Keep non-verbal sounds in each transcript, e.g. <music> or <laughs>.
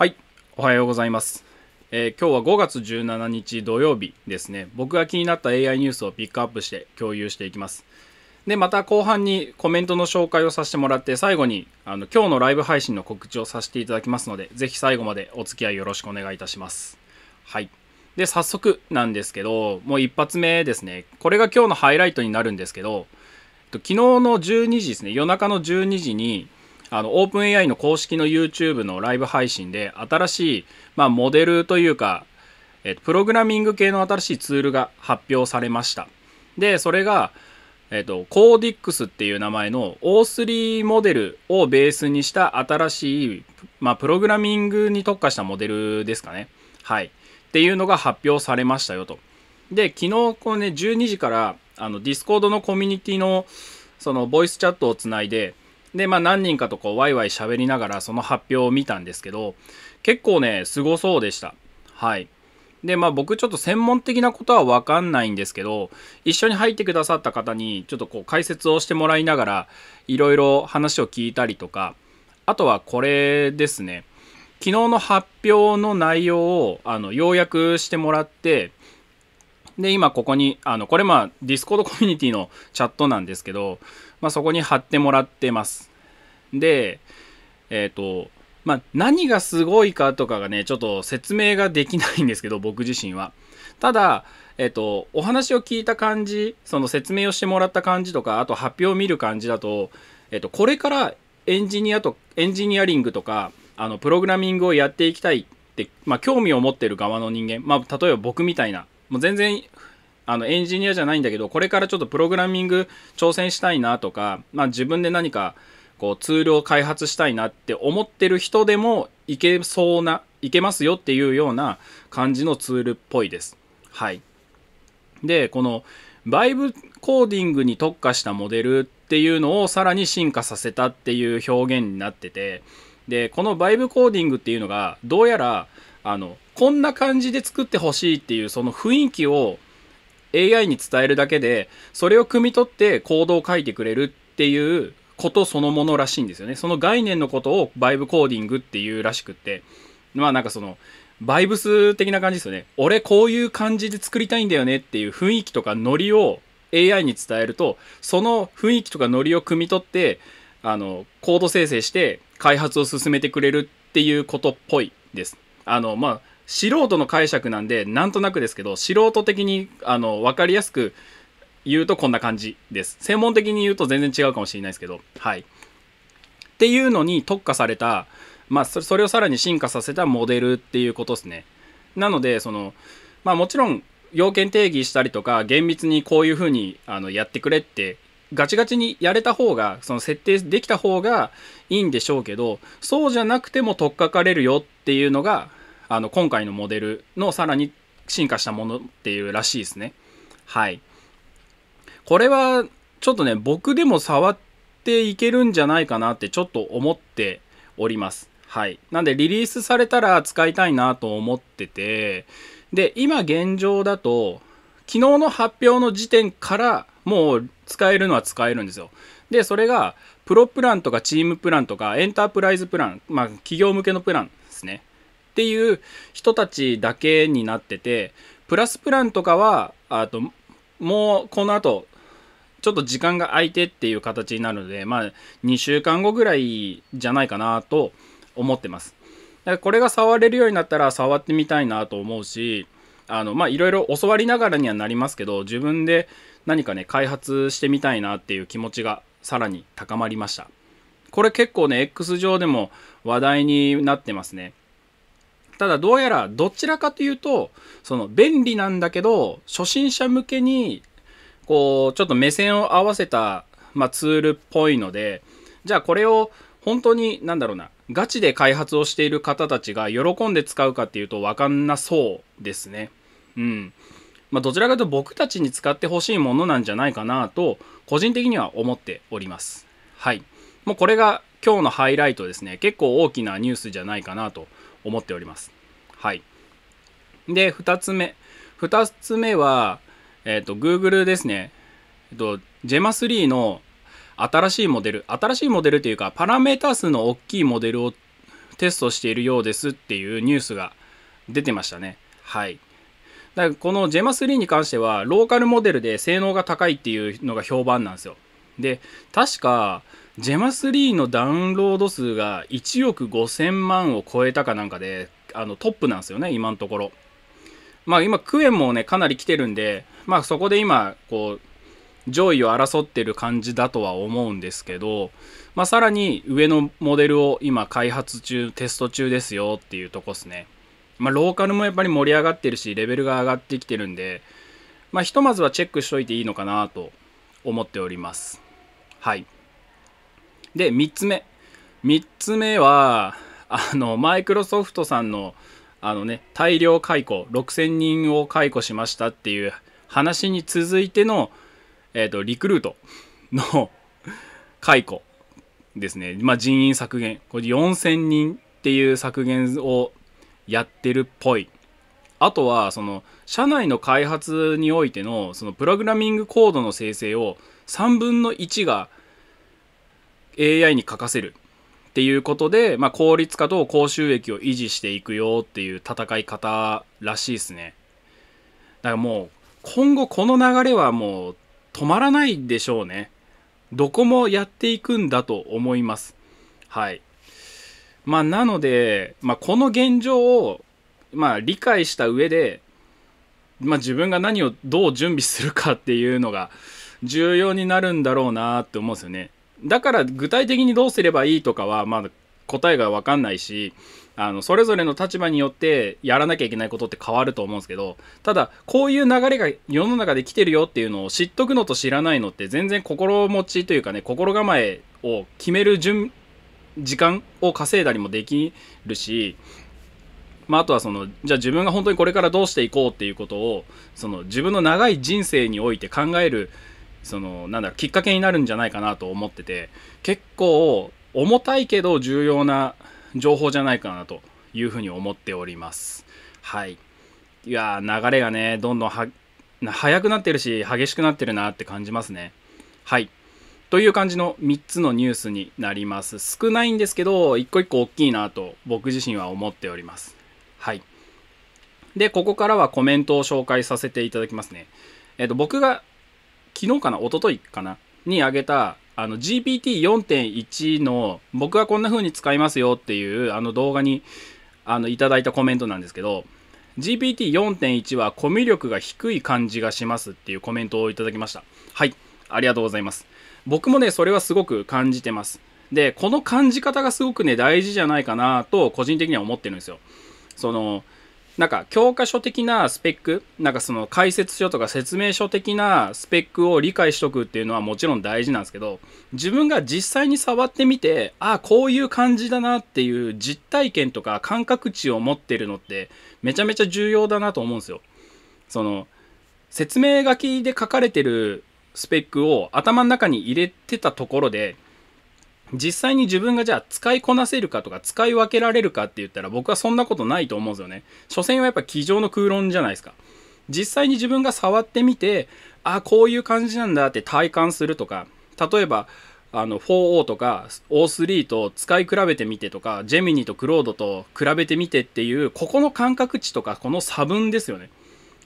はい、おはようございます。えー、今日は5月17日土曜日ですね。僕が気になった AI ニュースをピックアップして共有していきます。で、また後半にコメントの紹介をさせてもらって、最後にあの今日のライブ配信の告知をさせていただきますので、ぜひ最後までお付き合いよろしくお願いいたします。はい。で、早速なんですけど、もう一発目ですね。これが今日のハイライトになるんですけど、昨日の12時ですね、夜中の12時に、あの、オープン AI の公式の YouTube のライブ配信で、新しい、まあ、モデルというか、えっと、プログラミング系の新しいツールが発表されました。で、それが、えっと、コーディックスっていう名前の O3 モデルをベースにした新しい、まあ、プログラミングに特化したモデルですかね。はい。っていうのが発表されましたよと。で、昨日、このね、12時から、あの、ディスコードのコミュニティの、その、ボイスチャットをつないで、で、まあ何人かとこうワイワイ喋りながらその発表を見たんですけど、結構ね、すごそうでした。はい。で、まあ僕ちょっと専門的なことはわかんないんですけど、一緒に入ってくださった方にちょっとこう解説をしてもらいながら、いろいろ話を聞いたりとか、あとはこれですね。昨日の発表の内容をあの要約してもらって、で、今ここに、あの、これまあ、ディスコードコミュニティのチャットなんですけど、まあ、そこに貼ってもらってます。で、えっ、ー、と、まあ、何がすごいかとかがね、ちょっと説明ができないんですけど、<laughs> 僕自身は。ただ、えっと、お話を聞いた感じ、その説明をしてもらった感じとか、あと発表を見る感じだと、えっと、これからエンジニアと、エンジニアリングとか、あの、プログラミングをやっていきたいって、まあ、興味を持ってる側の人間、まあ、例えば僕みたいな、もう全然、あの、エンジニアじゃないんだけど、これからちょっとプログラミング挑戦したいなとか、まあ、自分で何か、こうツールを開発したいなって思ってる人でもいけそうな、いけますよっていうような感じのツールっぽいです。はい。で、このバイブコーディングに特化したモデルっていうのをさらに進化させたっていう表現になってて、で、このバイブコーディングっていうのがどうやらあの、こんな感じで作ってほしいっていうその雰囲気を AI に伝えるだけで、それを汲み取って行動を書いてくれるっていうことそのものらしいんですよね。その概念のことをバイブコーディングっていうらしくって、まあなんかその、バイブス的な感じですよね。俺こういう感じで作りたいんだよねっていう雰囲気とかノリを AI に伝えると、その雰囲気とかノリを汲み取って、あの、コード生成して開発を進めてくれるっていうことっぽいです。あの、まあ、素人の解釈なんで、なんとなくですけど、素人的に、あの、わかりやすく、言うとこんな感じです。専門的に言うと全然違うかもしれないですけど、はい。っていうのに特化された、まあ、それをさらに進化させたモデルっていうことですね。なので、その、まあもちろん要件定義したりとか、厳密にこういうふうにあのやってくれってガチガチにやれた方がその設定できた方がいいんでしょうけどそうじゃなくても取っかかれるよっていうのがあの今回のモデルのさらに進化したものっていうらしいですね。はいこれはちょっとね、僕でも触っていけるんじゃないかなってちょっと思っております。はい。なんでリリースされたら使いたいなと思ってて、で、今現状だと、昨日の発表の時点からもう使えるのは使えるんですよ。で、それがプロプランとかチームプランとかエンタープライズプラン、まあ企業向けのプランですね。っていう人たちだけになってて、プラスプランとかは、あと、もうこの後ちょっと時間が空いてっていう形になるので、まあ、2週間後ぐらいじゃないかなと思ってます。だからこれが触れるようになったら触ってみたいなと思うし、あの、まあ、いろいろ教わりながらにはなりますけど、自分で何かね、開発してみたいなっていう気持ちがさらに高まりました。これ結構ね、X 上でも話題になってますね。ただどうやらどちらかというと、その便利なんだけど、初心者向けにこう、ちょっと目線を合わせた、まあ、ツールっぽいので、じゃあこれを本当に、なんだろうな、ガチで開発をしている方たちが喜んで使うかっていうと分かんなそうですね。うん。まあ、どちらかというと僕たちに使ってほしいものなんじゃないかなと、個人的には思っております。はい。もうこれが今日のハイライトですね。結構大きなニュースじゃないかなと思っております。はい。で、2つ目。2つ目は、えっ、ー、と、Google ですね、えっ、と、GEMA3 の新しいモデル、新しいモデルというか、パラメータ数の大きいモデルをテストしているようですっていうニュースが出てましたね。はい。だからこの GEMA3 に関しては、ローカルモデルで性能が高いっていうのが評判なんですよ。で、確か、GEMA3 のダウンロード数が1億5000万を超えたかなんかで、あのトップなんですよね、今のところ。まあ今、クエンもね、かなり来てるんで、まあそこで今こう上位を争ってる感じだとは思うんですけど、まあ、さらに上のモデルを今開発中テスト中ですよっていうとこですね、まあ、ローカルもやっぱり盛り上がってるしレベルが上がってきてるんで、まあ、ひとまずはチェックしといていいのかなと思っておりますはいで3つ目3つ目はあのマイクロソフトさんのあのね大量解雇6000人を解雇しましたっていう話に続いての、えーと、リクルートの <laughs> 解雇ですね、まあ、人員削減これ4000人っていう削減をやってるっぽいあとはその社内の開発においてのそのプログラミングコードの生成を3分の1が AI に書かせるっていうことで、まあ、効率化と高収益を維持していくよっていう戦い方らしいですね。だからもう今後この流れはもう止まらないでしょうね。どこもやっていくんだと思います。はい。まあ、なので、まあ、この現状を、まあ、理解した上で、まあ、自分が何をどう準備するかっていうのが重要になるんだろうなって思うんですよね。だから具体的にどうすればいいとかはま答えが分かんないしあのそれぞれの立場によってやらなきゃいけないことって変わると思うんですけどただこういう流れが世の中で来てるよっていうのを知っとくのと知らないのって全然心持ちというかね心構えを決める順時間を稼いだりもできるしまあ、あとはそのじゃあ自分が本当にこれからどうしていこうっていうことをその自分の長い人生において考えるそのなんだきっかけになるんじゃないかなと思ってて結構重たいけど重要な情報じゃないかなというふうに思っております。はい。いや流れがね、どんどんは速くなってるし、激しくなってるなって感じますね。はい。という感じの3つのニュースになります。少ないんですけど、一個一個大きいなと僕自身は思っております。はい。で、ここからはコメントを紹介させていただきますね。えっ、と、僕が昨日かな、一昨日かな、にあげたあの GPT4.1 の僕はこんな風に使いますよっていうあの動画にあのいただいたコメントなんですけど GPT4.1 はコミュ力が低い感じがしますっていうコメントをいただきましたはいありがとうございます僕もねそれはすごく感じてますでこの感じ方がすごくね大事じゃないかなと個人的には思ってるんですよそのなんか教科書的なスペック、なんかその解説書とか説明書的なスペックを理解しとくっていうのはもちろん大事なんですけど、自分が実際に触ってみて、ああ、こういう感じだなっていう実体験とか感覚値を持ってるのってめちゃめちゃ重要だなと思うんですよ。その、説明書きで書かれてるスペックを頭の中に入れてたところで、実際に自分がじゃあ使いこなせるかとか使い分けられるかって言ったら僕はそんなことないと思うんですよね。所詮はやっぱ机上の空論じゃないですか。実際に自分が触ってみて、あ、こういう感じなんだって体感するとか、例えば、あの 4O とか O3 と使い比べてみてとか、ジェミニとクロードと比べてみてっていう、ここの感覚値とか、この差分ですよね。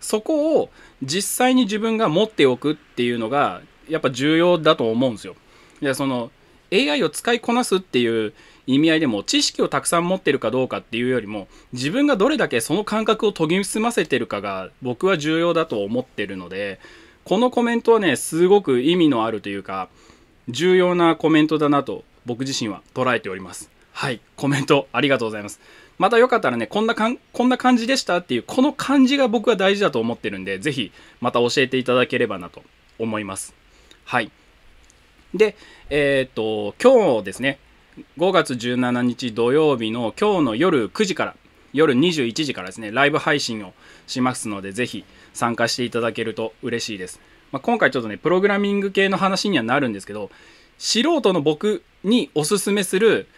そこを実際に自分が持っておくっていうのが、やっぱ重要だと思うんですよ。いや、その、AI を使いこなすっていう意味合いでも知識をたくさん持ってるかどうかっていうよりも自分がどれだけその感覚を研ぎ澄ませてるかが僕は重要だと思ってるのでこのコメントはねすごく意味のあるというか重要なコメントだなと僕自身は捉えておりますはいコメントありがとうございますまたよかったらねこんなかんこんな感じでしたっていうこの感じが僕は大事だと思ってるんで是非また教えていただければなと思いますはいで、えっ、と、今日ですね、5月17日土曜日の今日の夜9時から、夜21時からですね、ライブ配信をしますので、ぜひ参加していただけると嬉しいです。まあ、今回ちょっとね、プログラミング系の話にはなるんですけど、素人の僕におすすめする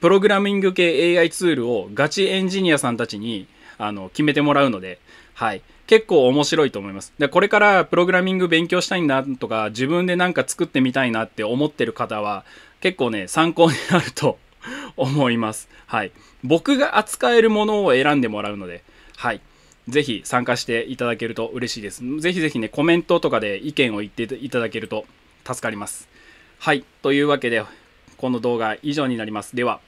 プログラミング系 AI ツールをガチエンジニアさんたちにあの決めてもらうので、はい。結構面白いと思いますでこれからプログラミング勉強したいなとか自分で何か作ってみたいなって思ってる方は結構ね参考になると <laughs> 思いますはい僕が扱えるものを選んでもらうのではいぜひ参加していただけると嬉しいです。ぜひぜひね、コメントとかで意見を言っていただけると助かります。はい。というわけで、この動画以上になります。では。